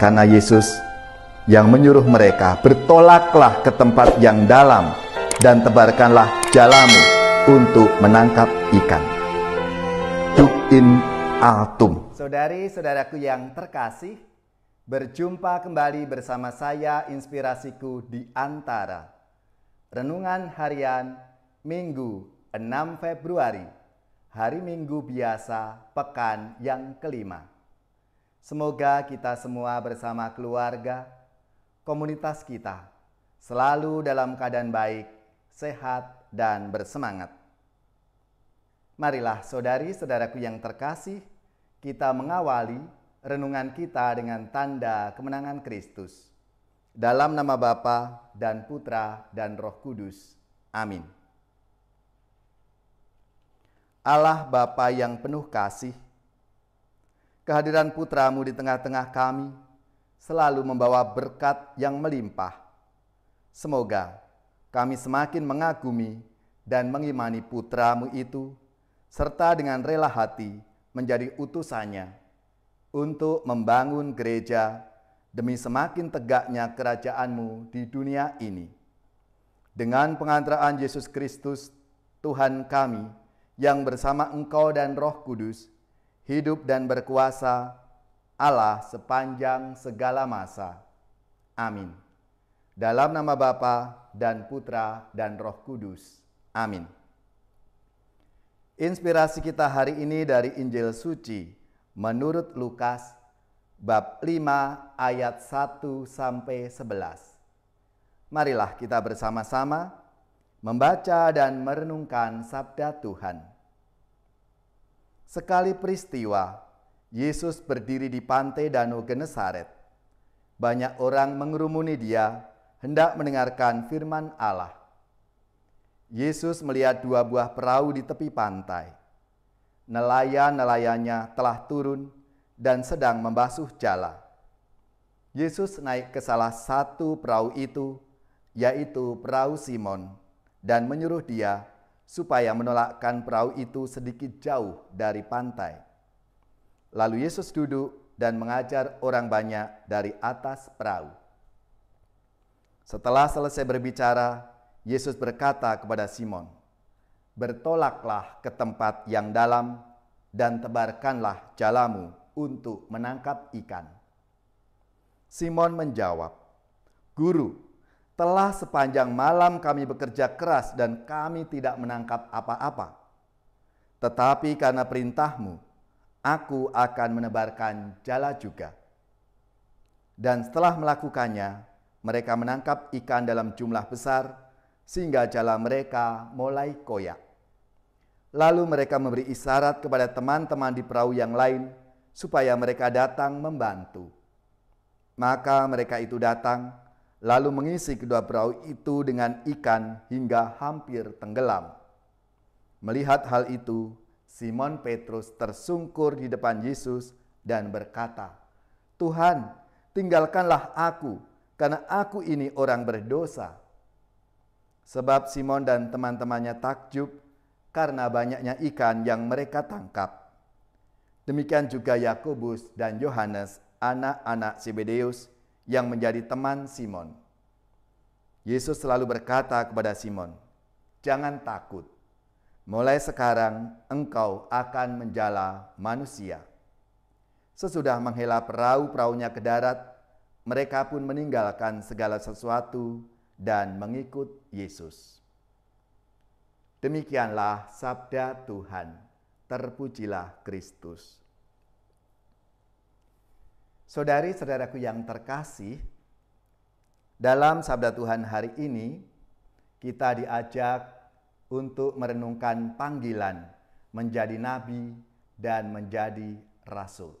Karena Yesus yang menyuruh mereka, bertolaklah ke tempat yang dalam dan tebarkanlah jalamu untuk menangkap ikan. in Altum. Saudari-saudaraku yang terkasih, berjumpa kembali bersama saya Inspirasiku di Antara. Renungan harian Minggu 6 Februari, hari Minggu biasa pekan yang kelima. Semoga kita semua bersama keluarga, komunitas kita, selalu dalam keadaan baik, sehat, dan bersemangat. Marilah saudari-saudaraku yang terkasih, kita mengawali renungan kita dengan tanda kemenangan Kristus. Dalam nama Bapa dan Putra dan Roh Kudus. Amin. Allah Bapa yang penuh kasih, kehadiran putramu di tengah-tengah kami selalu membawa berkat yang melimpah. Semoga kami semakin mengagumi dan mengimani putramu itu, serta dengan rela hati menjadi utusannya untuk membangun gereja demi semakin tegaknya kerajaanmu di dunia ini. Dengan pengantaraan Yesus Kristus, Tuhan kami, yang bersama Engkau dan Roh Kudus hidup dan berkuasa Allah sepanjang segala masa. Amin. Dalam nama Bapa dan Putra dan Roh Kudus. Amin. Inspirasi kita hari ini dari Injil Suci menurut Lukas bab 5 ayat 1 sampai 11. Marilah kita bersama-sama membaca dan merenungkan sabda Tuhan. Sekali peristiwa, Yesus berdiri di pantai Danau Genesaret. Banyak orang mengerumuni dia, hendak mendengarkan firman Allah. Yesus melihat dua buah perahu di tepi pantai. Nelayan-nelayannya telah turun dan sedang membasuh jala. Yesus naik ke salah satu perahu itu, yaitu perahu Simon, dan menyuruh dia supaya menolakkan perahu itu sedikit jauh dari pantai. Lalu Yesus duduk dan mengajar orang banyak dari atas perahu. Setelah selesai berbicara, Yesus berkata kepada Simon, "Bertolaklah ke tempat yang dalam dan tebarkanlah jalamu untuk menangkap ikan." Simon menjawab, "Guru, telah sepanjang malam kami bekerja keras dan kami tidak menangkap apa-apa. Tetapi karena perintahmu, aku akan menebarkan jala juga. Dan setelah melakukannya, mereka menangkap ikan dalam jumlah besar, sehingga jala mereka mulai koyak. Lalu mereka memberi isyarat kepada teman-teman di perahu yang lain, supaya mereka datang membantu. Maka mereka itu datang, lalu mengisi kedua perahu itu dengan ikan hingga hampir tenggelam. Melihat hal itu, Simon Petrus tersungkur di depan Yesus dan berkata, "Tuhan, tinggalkanlah aku, karena aku ini orang berdosa." Sebab Simon dan teman-temannya takjub karena banyaknya ikan yang mereka tangkap. Demikian juga Yakobus dan Yohanes, anak-anak Sibedeus, yang menjadi teman Simon. Yesus selalu berkata kepada Simon, "Jangan takut. Mulai sekarang engkau akan menjala manusia." Sesudah menghela perahu-perahunya ke darat, mereka pun meninggalkan segala sesuatu dan mengikut Yesus. Demikianlah sabda Tuhan. Terpujilah Kristus. Saudari-saudaraku yang terkasih, dalam sabda Tuhan hari ini kita diajak untuk merenungkan panggilan menjadi nabi dan menjadi rasul.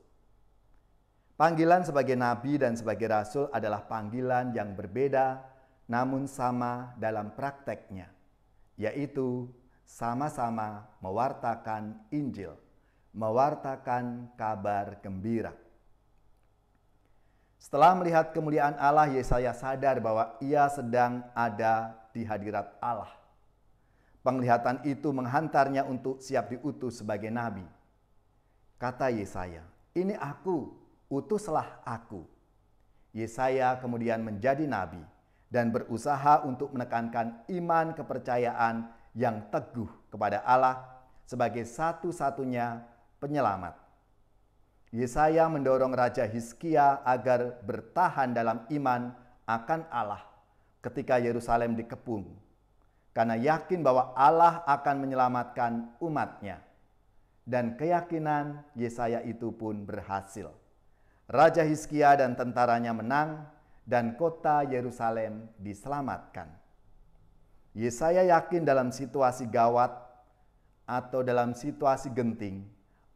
Panggilan sebagai nabi dan sebagai rasul adalah panggilan yang berbeda namun sama dalam prakteknya, yaitu sama-sama mewartakan Injil, mewartakan kabar gembira. Setelah melihat kemuliaan Allah, Yesaya sadar bahwa ia sedang ada di hadirat Allah. Penglihatan itu menghantarnya untuk siap diutus sebagai nabi. Kata Yesaya, "Ini aku, utuslah aku." Yesaya kemudian menjadi nabi dan berusaha untuk menekankan iman kepercayaan yang teguh kepada Allah sebagai satu-satunya penyelamat. Yesaya mendorong Raja Hiskia agar bertahan dalam iman akan Allah ketika Yerusalem dikepung. Karena yakin bahwa Allah akan menyelamatkan umatnya. Dan keyakinan Yesaya itu pun berhasil. Raja Hiskia dan tentaranya menang dan kota Yerusalem diselamatkan. Yesaya yakin dalam situasi gawat atau dalam situasi genting,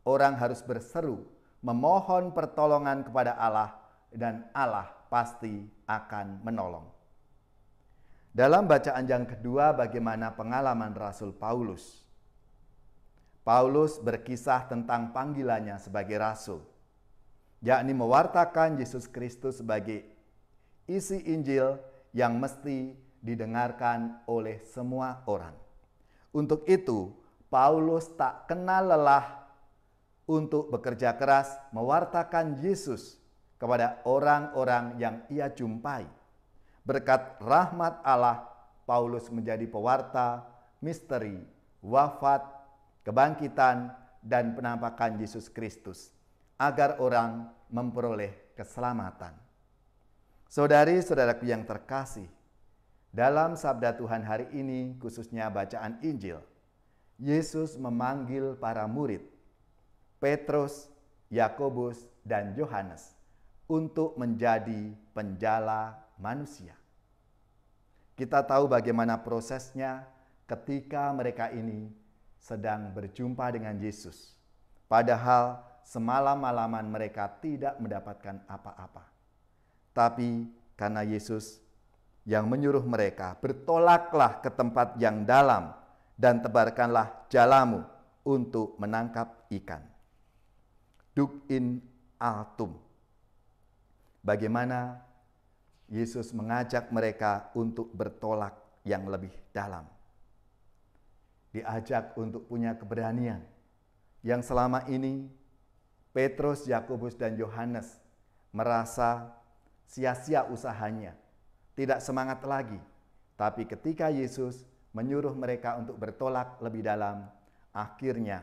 orang harus berseru memohon pertolongan kepada Allah, dan Allah pasti akan menolong. Dalam bacaan yang kedua, bagaimana pengalaman Rasul Paulus? Paulus berkisah tentang panggilannya sebagai rasul, yakni mewartakan Yesus Kristus sebagai isi Injil yang mesti didengarkan oleh semua orang. Untuk itu, Paulus tak kenal lelah untuk bekerja keras mewartakan Yesus kepada orang-orang yang ia jumpai. Berkat rahmat Allah, Paulus menjadi pewarta misteri, wafat, kebangkitan, dan penampakan Yesus Kristus agar orang memperoleh keselamatan. Saudari-saudaraku yang terkasih, dalam sabda Tuhan hari ini, khususnya bacaan Injil, Yesus memanggil para murid Petrus, Yakobus, dan Yohanes untuk menjadi penjala manusia. Kita tahu bagaimana prosesnya ketika mereka ini sedang berjumpa dengan Yesus. Padahal semalam-malaman mereka tidak mendapatkan apa-apa. Tapi karena Yesus yang menyuruh mereka, bertolaklah ke tempat yang dalam dan tebarkanlah jalamu untuk menangkap ikan duk in altum. Bagaimana Yesus mengajak mereka untuk bertolak yang lebih dalam. Diajak untuk punya keberanian yang selama ini Petrus, Yakobus dan Yohanes merasa sia-sia usahanya, tidak semangat lagi. Tapi ketika Yesus menyuruh mereka untuk bertolak lebih dalam, akhirnya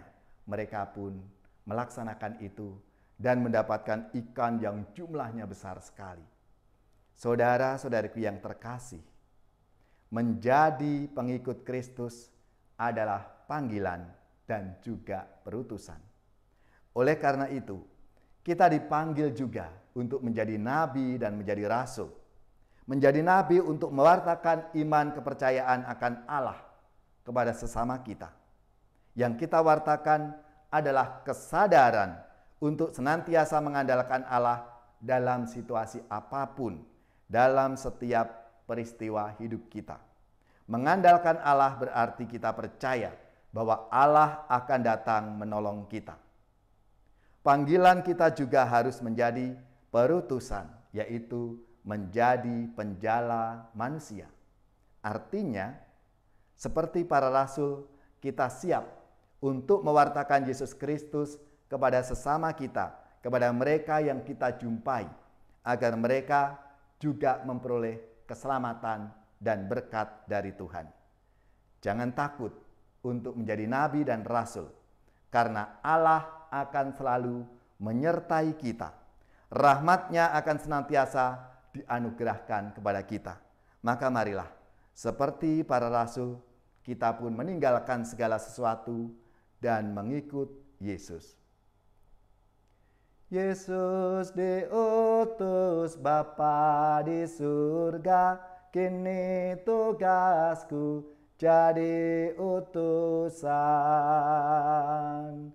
mereka pun melaksanakan itu dan mendapatkan ikan yang jumlahnya besar sekali. Saudara-saudariku yang terkasih, menjadi pengikut Kristus adalah panggilan dan juga perutusan. Oleh karena itu, kita dipanggil juga untuk menjadi nabi dan menjadi rasul. Menjadi nabi untuk mewartakan iman kepercayaan akan Allah kepada sesama kita. Yang kita wartakan adalah kesadaran untuk senantiasa mengandalkan Allah dalam situasi apapun, dalam setiap peristiwa hidup kita. Mengandalkan Allah berarti kita percaya bahwa Allah akan datang menolong kita. Panggilan kita juga harus menjadi perutusan, yaitu menjadi penjala manusia. Artinya, seperti para rasul, kita siap untuk mewartakan Yesus Kristus kepada sesama kita, kepada mereka yang kita jumpai, agar mereka juga memperoleh keselamatan dan berkat dari Tuhan. Jangan takut untuk menjadi nabi dan rasul, karena Allah akan selalu menyertai kita. Rahmatnya akan senantiasa dianugerahkan kepada kita. Maka marilah, seperti para rasul, kita pun meninggalkan segala sesuatu dan mengikut Yesus. Yesus diutus Bapa di surga, kini tugasku jadi utusan.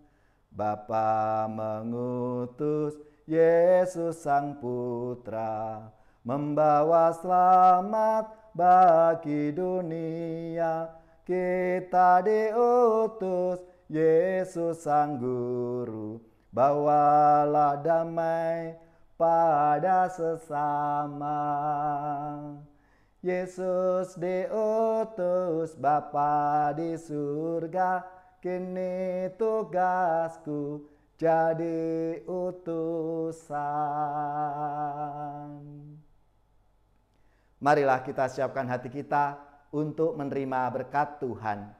Bapa mengutus Yesus Sang Putra, membawa selamat bagi dunia. Kita diutus Yesus sang guru bawalah damai pada sesama Yesus diutus Bapa di surga kini tugasku jadi utusan Marilah kita siapkan hati kita untuk menerima berkat Tuhan